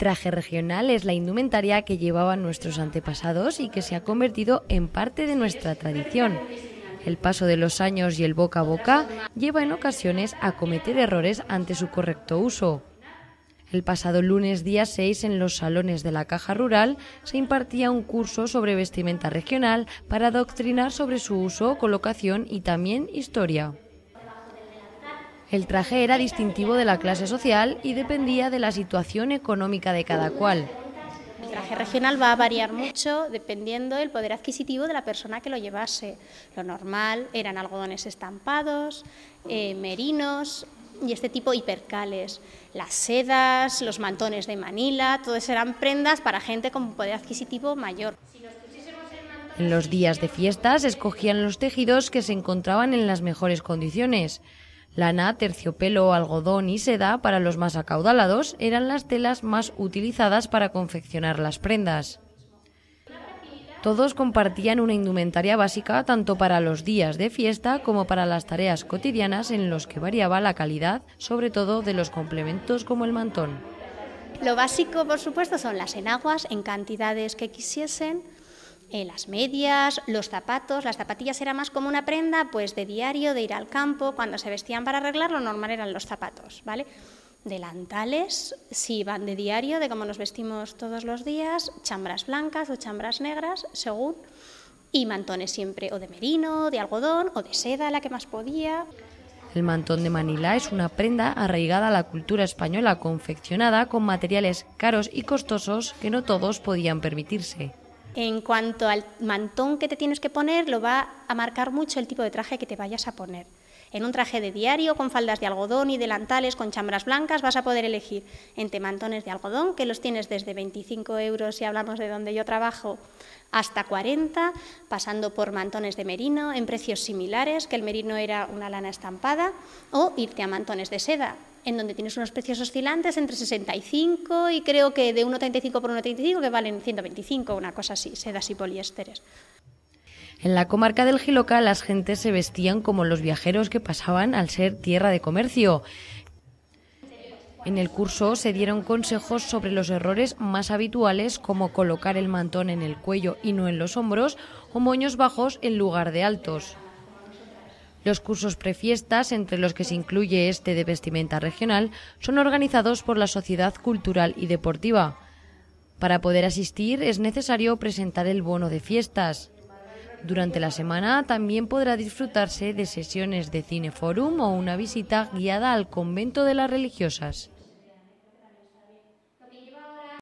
traje regional es la indumentaria que llevaban nuestros antepasados y que se ha convertido en parte de nuestra tradición. El paso de los años y el boca a boca lleva en ocasiones a cometer errores ante su correcto uso. El pasado lunes día 6 en los salones de la Caja Rural se impartía un curso sobre vestimenta regional para adoctrinar sobre su uso, colocación y también historia. El traje era distintivo de la clase social y dependía de la situación económica de cada cual. El traje regional va a variar mucho dependiendo del poder adquisitivo de la persona que lo llevase. Lo normal eran algodones estampados, eh, merinos y este tipo hipercales. Las sedas, los mantones de Manila, todas eran prendas para gente con poder adquisitivo mayor. En los días de fiestas escogían los tejidos que se encontraban en las mejores condiciones. Lana, terciopelo, algodón y seda, para los más acaudalados, eran las telas más utilizadas para confeccionar las prendas. Todos compartían una indumentaria básica tanto para los días de fiesta como para las tareas cotidianas en los que variaba la calidad, sobre todo de los complementos como el mantón. Lo básico, por supuesto, son las enaguas en cantidades que quisiesen, eh, las medias, los zapatos, las zapatillas era más como una prenda pues de diario, de ir al campo, cuando se vestían para arreglar, lo normal eran los zapatos, ¿vale? Delantales, si van de diario, de cómo nos vestimos todos los días, chambras blancas o chambras negras, según, y mantones siempre o de merino, de algodón o de seda, la que más podía. El mantón de Manila es una prenda arraigada a la cultura española, confeccionada con materiales caros y costosos que no todos podían permitirse. En cuanto al mantón que te tienes que poner, lo va a marcar mucho el tipo de traje que te vayas a poner. En un traje de diario, con faldas de algodón y delantales con chambras blancas, vas a poder elegir entre mantones de algodón, que los tienes desde 25 euros si hablamos de donde yo trabajo, hasta 40, pasando por mantones de merino en precios similares, que el merino era una lana estampada, o irte a mantones de seda, en donde tienes unos precios oscilantes entre 65 y creo que de 1,35 por 1,35 que valen 125, una cosa así, sedas y poliésteres. En la comarca del Giloca las gentes se vestían como los viajeros que pasaban al ser tierra de comercio. En el curso se dieron consejos sobre los errores más habituales como colocar el mantón en el cuello y no en los hombros o moños bajos en lugar de altos. Los cursos prefiestas, entre los que se incluye este de vestimenta regional, son organizados por la Sociedad Cultural y Deportiva. Para poder asistir es necesario presentar el bono de fiestas. Durante la semana también podrá disfrutarse de sesiones de cineforum o una visita guiada al convento de las religiosas.